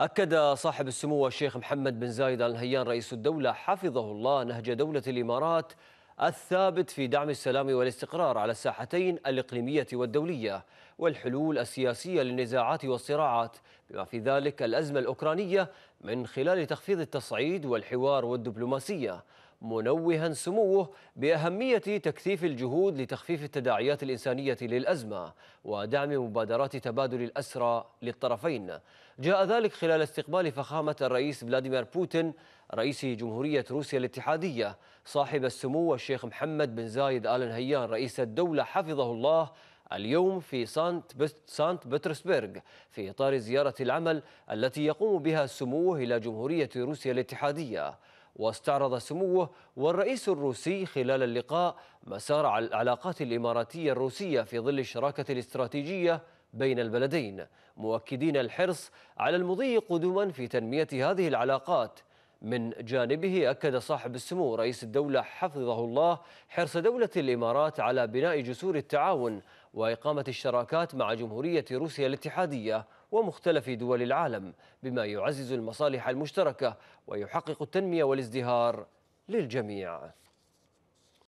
أكد صاحب السمو الشيخ محمد بن زايد آل نهيان رئيس الدولة حفظه الله نهج دولة الإمارات الثابت في دعم السلام والاستقرار على الساحتين الإقليمية والدولية والحلول السياسية للنزاعات والصراعات بما في ذلك الأزمة الأوكرانية من خلال تخفيض التصعيد والحوار والدبلوماسية منوها سموه بأهمية تكثيف الجهود لتخفيف التداعيات الإنسانية للأزمة ودعم مبادرات تبادل الأسرى للطرفين جاء ذلك خلال استقبال فخامة الرئيس فلاديمير بوتين رئيس جمهورية روسيا الاتحادية صاحب السمو الشيخ محمد بن زايد آل نهيان رئيس الدولة حفظه الله اليوم في سانت, سانت بطرسبرغ في إطار زيارة العمل التي يقوم بها سموه إلى جمهورية روسيا الاتحادية واستعرض سموه والرئيس الروسي خلال اللقاء مسار العلاقات الإماراتية الروسية في ظل الشراكة الاستراتيجية بين البلدين مؤكدين الحرص على المضي قدما في تنمية هذه العلاقات من جانبه أكد صاحب السمو رئيس الدولة حفظه الله حرص دولة الإمارات على بناء جسور التعاون وإقامة الشراكات مع جمهورية روسيا الاتحادية ومختلف دول العالم بما يعزز المصالح المشتركة ويحقق التنمية والازدهار للجميع